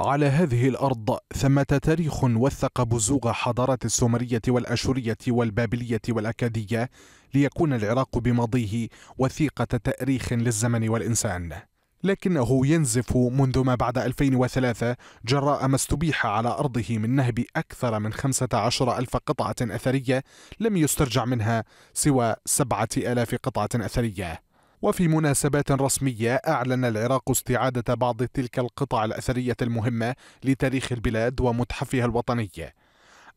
على هذه الأرض ثمة تاريخ وثق بزوغ حضارات السومرية والأشورية والبابلية والأكادية ليكون العراق بماضيه وثيقة تأريخ للزمن والإنسان لكنه ينزف منذ ما بعد 2003 جراء ما استبيح على أرضه من نهب أكثر من 15 ألف قطعة أثرية لم يسترجع منها سوى 7000 قطعة أثرية وفي مناسبات رسمية أعلن العراق استعادة بعض تلك القطع الأثرية المهمة لتاريخ البلاد ومتحفها الوطني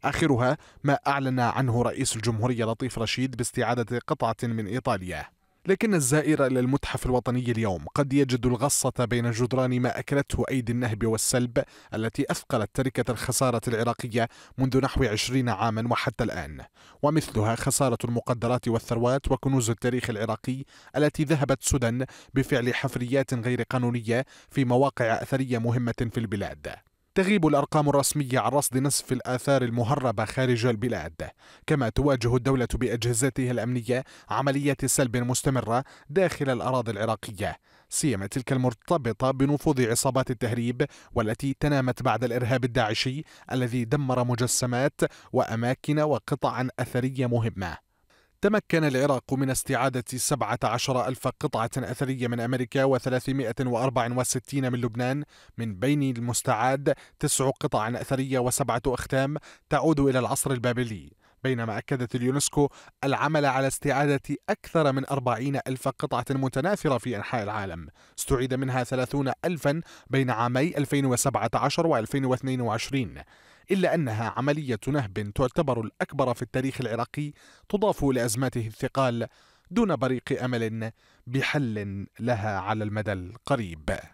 آخرها ما أعلن عنه رئيس الجمهورية لطيف رشيد باستعادة قطعة من إيطاليا لكن الزائر إلى المتحف الوطني اليوم قد يجد الغصة بين جدران ما أكلته أيدي النهب والسلب التي أثقلت تركة الخسارة العراقية منذ نحو عشرين عاما وحتى الآن ومثلها خسارة المقدرات والثروات وكنوز التاريخ العراقي التي ذهبت سدى بفعل حفريات غير قانونية في مواقع أثرية مهمة في البلاد تغيب الأرقام الرسمية عن رصد نصف الآثار المهربة خارج البلاد كما تواجه الدولة بأجهزتها الأمنية عملية سلب مستمرة داخل الأراضي العراقية سيما تلك المرتبطة بنفوذ عصابات التهريب والتي تنامت بعد الإرهاب الداعشي الذي دمر مجسمات وأماكن وقطعا أثرية مهمة تمكن العراق من استعادة 17 ألف قطعة أثرية من أمريكا و364 من لبنان من بين المستعاد تسع قطع أثرية وسبعة أختام تعود إلى العصر البابلي بينما أكدت اليونسكو العمل على استعادة أكثر من أربعين ألف قطعة متناثرة في أنحاء العالم استعيد منها ثلاثون ألفا بين عامي 2017 و 2022 إلا أنها عملية نهب تعتبر الأكبر في التاريخ العراقي تضاف لأزماته الثقال دون بريق أمل بحل لها على المدى القريب